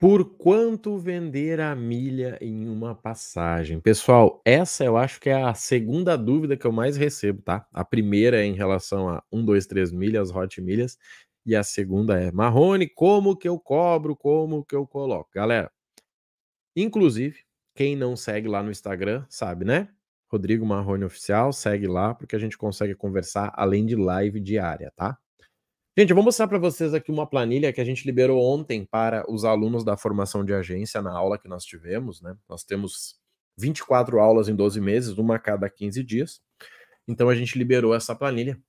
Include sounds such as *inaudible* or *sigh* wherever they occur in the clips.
Por quanto vender a milha em uma passagem? Pessoal, essa eu acho que é a segunda dúvida que eu mais recebo, tá? A primeira é em relação a 1, 2, 3 milhas, hot milhas. E a segunda é, Marrone, como que eu cobro? Como que eu coloco? Galera, inclusive, quem não segue lá no Instagram, sabe, né? Rodrigo Marrone Oficial, segue lá, porque a gente consegue conversar além de live diária, tá? Gente, eu vou mostrar para vocês aqui uma planilha que a gente liberou ontem para os alunos da formação de agência na aula que nós tivemos, né? Nós temos 24 aulas em 12 meses, uma a cada 15 dias. Então a gente liberou essa planilha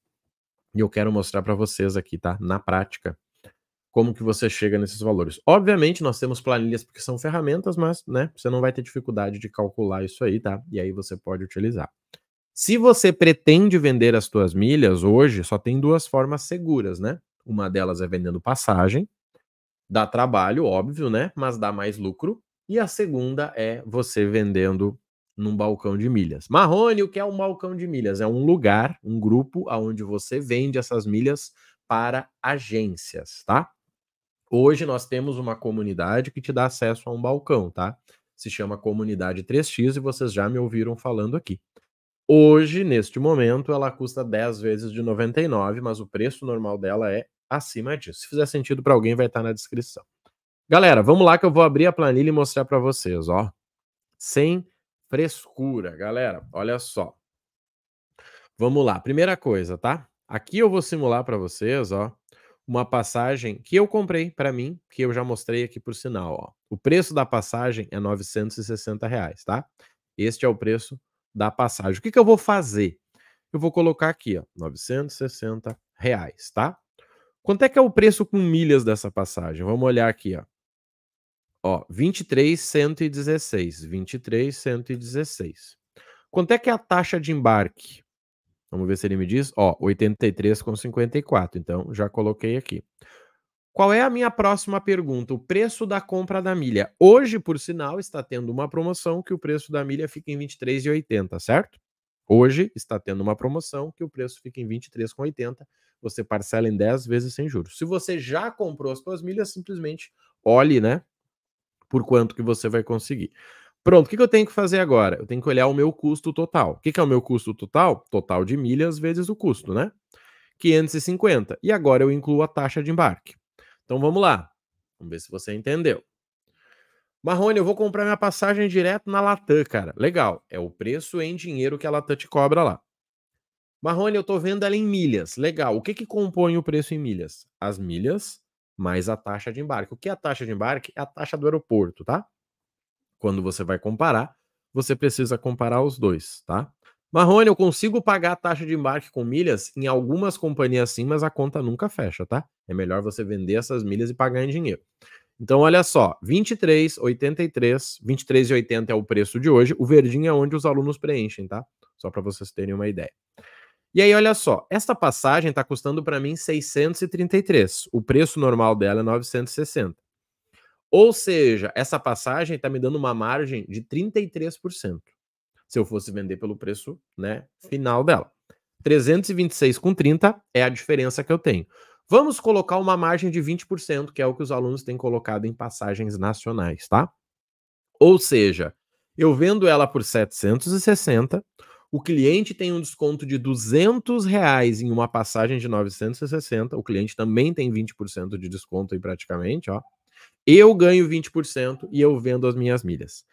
e eu quero mostrar para vocês aqui, tá? Na prática, como que você chega nesses valores. Obviamente nós temos planilhas porque são ferramentas, mas, né, você não vai ter dificuldade de calcular isso aí, tá? E aí você pode utilizar. Se você pretende vender as suas milhas hoje, só tem duas formas seguras, né? Uma delas é vendendo passagem, dá trabalho, óbvio, né? Mas dá mais lucro. E a segunda é você vendendo num balcão de milhas. Marrone, o que é um balcão de milhas? É um lugar, um grupo aonde você vende essas milhas para agências, tá? Hoje nós temos uma comunidade que te dá acesso a um balcão, tá? Se chama Comunidade 3x e vocês já me ouviram falando aqui. Hoje, neste momento, ela custa 10 vezes de 99, mas o preço normal dela é acima disso. Se fizer sentido para alguém, vai estar tá na descrição. Galera, vamos lá que eu vou abrir a planilha e mostrar para vocês, ó. Sem frescura, galera. Olha só. Vamos lá. Primeira coisa, tá? Aqui eu vou simular para vocês, ó, uma passagem que eu comprei para mim, que eu já mostrei aqui por sinal, ó. O preço da passagem é 960 reais, tá? Este é o preço da passagem. O que, que eu vou fazer? Eu vou colocar aqui, ó, 960 reais, tá? Quanto é que é o preço com milhas dessa passagem? Vamos olhar aqui, ó. Ó, 23,116, 23,116. Quanto é que é a taxa de embarque? Vamos ver se ele me diz. Ó, 83,54. Então, já coloquei aqui. Qual é a minha próxima pergunta? O preço da compra da milha. Hoje, por sinal, está tendo uma promoção que o preço da milha fica em 23,80, certo? Hoje está tendo uma promoção que o preço fica em 23,80. Você parcela em 10 vezes sem juros. Se você já comprou as suas milhas, simplesmente olhe, né? Por quanto que você vai conseguir. Pronto, o que, que eu tenho que fazer agora? Eu tenho que olhar o meu custo total. O que, que é o meu custo total? Total de milhas vezes o custo, né? 550. E agora eu incluo a taxa de embarque. Então vamos lá. Vamos ver se você entendeu. Marrone, eu vou comprar minha passagem direto na Latam, cara. Legal. É o preço em dinheiro que a Latam te cobra lá. Marrone, eu tô vendo ela em milhas. Legal. O que que compõe o preço em milhas? As milhas mais a taxa de embarque. O que é a taxa de embarque? É a taxa do aeroporto, tá? Quando você vai comparar, você precisa comparar os dois, tá? Marrone, eu consigo pagar a taxa de embarque com milhas em algumas companhias sim, mas a conta nunca fecha, tá? É melhor você vender essas milhas e pagar em dinheiro. Então, olha só, 23,83, 23,80 é o preço de hoje. O verdinho é onde os alunos preenchem, tá? Só para vocês terem uma ideia. E aí, olha só, esta passagem está custando para mim 633. O preço normal dela é 960. Ou seja, essa passagem está me dando uma margem de 33% se eu fosse vender pelo preço né, final dela. 326,30 é a diferença que eu tenho. Vamos colocar uma margem de 20%, que é o que os alunos têm colocado em passagens nacionais, tá? Ou seja, eu vendo ela por 760, o cliente tem um desconto de 200 reais em uma passagem de 960, o cliente também tem 20% de desconto aí praticamente, ó. Eu ganho 20% e eu vendo as minhas milhas.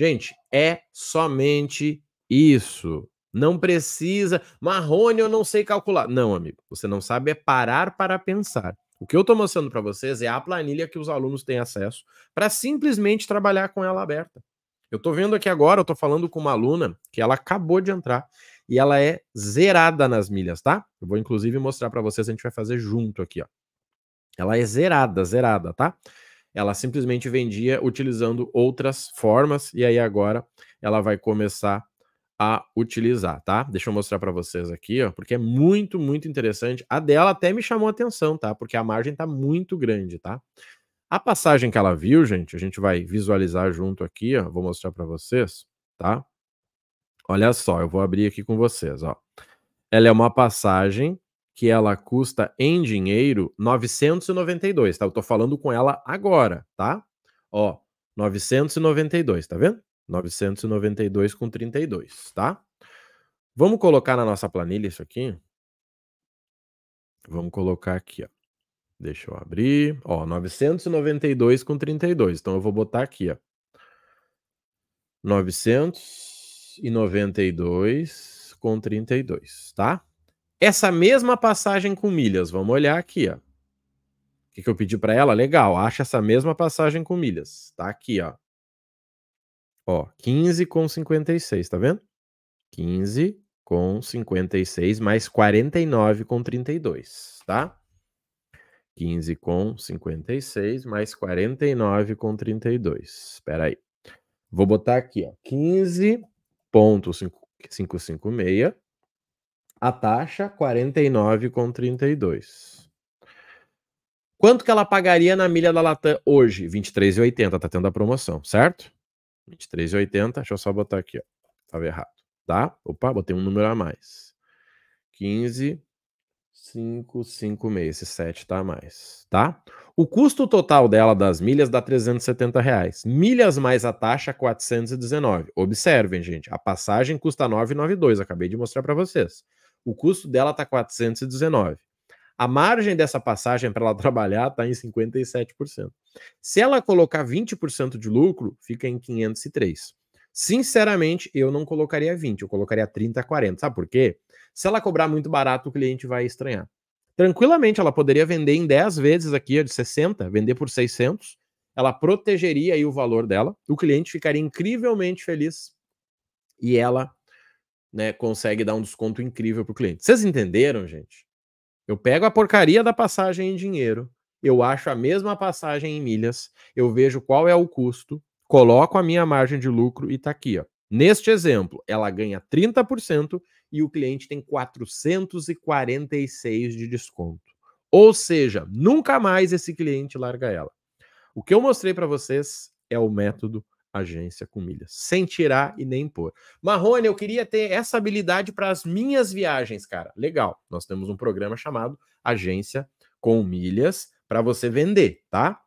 Gente, é somente isso. Não precisa. Marrone, eu não sei calcular. Não, amigo, você não sabe é parar para pensar. O que eu estou mostrando para vocês é a planilha que os alunos têm acesso para simplesmente trabalhar com ela aberta. Eu estou vendo aqui agora, eu estou falando com uma aluna que ela acabou de entrar e ela é zerada nas milhas, tá? Eu vou inclusive mostrar para vocês, a gente vai fazer junto aqui, ó. Ela é zerada, zerada, tá? Ela simplesmente vendia utilizando outras formas e aí agora ela vai começar a utilizar, tá? Deixa eu mostrar para vocês aqui, ó, porque é muito, muito interessante. A dela até me chamou atenção, tá? Porque a margem tá muito grande, tá? A passagem que ela viu, gente, a gente vai visualizar junto aqui, ó, vou mostrar para vocês, tá? Olha só, eu vou abrir aqui com vocês, ó. Ela é uma passagem que ela custa em dinheiro 992, tá? Eu tô falando com ela agora, tá? Ó, 992, tá vendo? 992 com 32, tá? Vamos colocar na nossa planilha isso aqui? Vamos colocar aqui, ó. Deixa eu abrir. Ó, 992 com 32. Então eu vou botar aqui, ó. 992 com 32, tá? Essa mesma passagem com milhas, vamos olhar aqui, ó. O que, que eu pedi para ela? Legal, acha essa mesma passagem com milhas. Tá aqui, ó. Ó, 56, tá vendo? 15 com 56 mais 49 com 32, tá? 15 com 56 mais 49 com 32. Espera aí. Vou botar aqui, ó, 15.556 a taxa 49,32. Quanto que ela pagaria na milha da Latam hoje? 23,80, tá tendo a promoção, certo? 23,80, deixa eu só botar aqui, ó. Tava errado, tá? Opa, botei um número a mais. 15 5, 5, 6, esse 7 tá a mais, tá? O custo total dela das milhas dá 370 reais. Milhas mais a taxa 419. Observem, gente, a passagem custa 9,92, acabei de mostrar para vocês. O custo dela está 419. A margem dessa passagem para ela *laughs* trabalhar está em 57%. Se ela colocar 20% de lucro, fica em 503. Sinceramente, eu não colocaria 20, eu colocaria 30, 40. Sabe por quê? Se ela cobrar muito barato, o cliente vai estranhar. Tranquilamente, ela poderia vender em 10 vezes aqui, de 60, vender por 600. Ela protegeria aí o valor dela, o cliente ficaria incrivelmente feliz e ela né, consegue dar um desconto incrível para o cliente. Vocês entenderam, gente? Eu pego a porcaria da passagem em dinheiro, eu acho a mesma passagem em milhas, eu vejo qual é o custo, coloco a minha margem de lucro e está aqui, ó. Neste exemplo, ela ganha 30% e o cliente tem 446 de desconto. Ou seja, nunca mais esse cliente larga ela. O que eu mostrei para vocês é o método agência com milhas, sem tirar e nem pôr. Marrone, eu queria ter essa habilidade para as minhas viagens, cara. Legal. Nós temos um programa chamado Agência com Milhas para você vender, tá?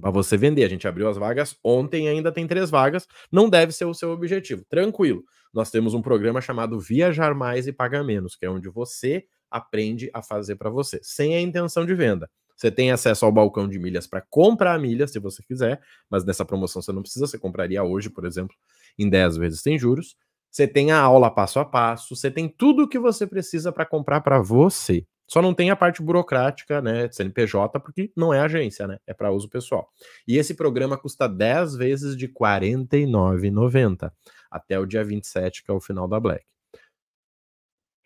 Para você vender. A gente abriu as vagas ontem, ainda tem três vagas. Não deve ser o seu objetivo. Tranquilo. Nós temos um programa chamado Viajar Mais e Pagar Menos, que é onde você aprende a fazer para você, sem a intenção de venda. Você tem acesso ao balcão de milhas para comprar milhas, se você quiser, mas nessa promoção você não precisa, você compraria hoje, por exemplo, em 10 vezes sem juros. Você tem a aula passo a passo, você tem tudo o que você precisa para comprar para você. Só não tem a parte burocrática, né, de CNPJ, porque não é agência, né? É para uso pessoal. E esse programa custa 10 vezes de R$ 49,90 até o dia 27, que é o final da Black.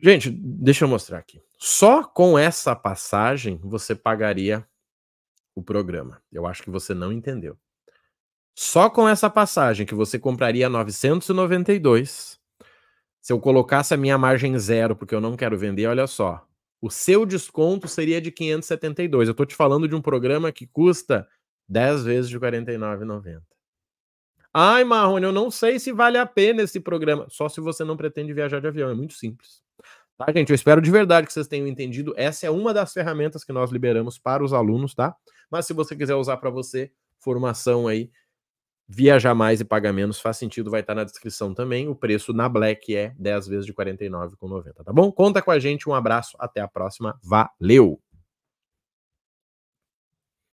Gente, deixa eu mostrar aqui. Só com essa passagem você pagaria o programa. Eu acho que você não entendeu. Só com essa passagem que você compraria 992, se eu colocasse a minha margem zero, porque eu não quero vender, olha só, o seu desconto seria de 572. Eu estou te falando de um programa que custa 10 vezes de R$ 49,90. Ai, Marrone, eu não sei se vale a pena esse programa. Só se você não pretende viajar de avião, é muito simples. Tá, gente? Eu espero de verdade que vocês tenham entendido. Essa é uma das ferramentas que nós liberamos para os alunos, tá? Mas se você quiser usar para você, formação aí, viajar mais e pagar menos, faz sentido, vai estar tá na descrição também. O preço na Black é 10 vezes de 49,90, tá bom? Conta com a gente, um abraço, até a próxima. Valeu!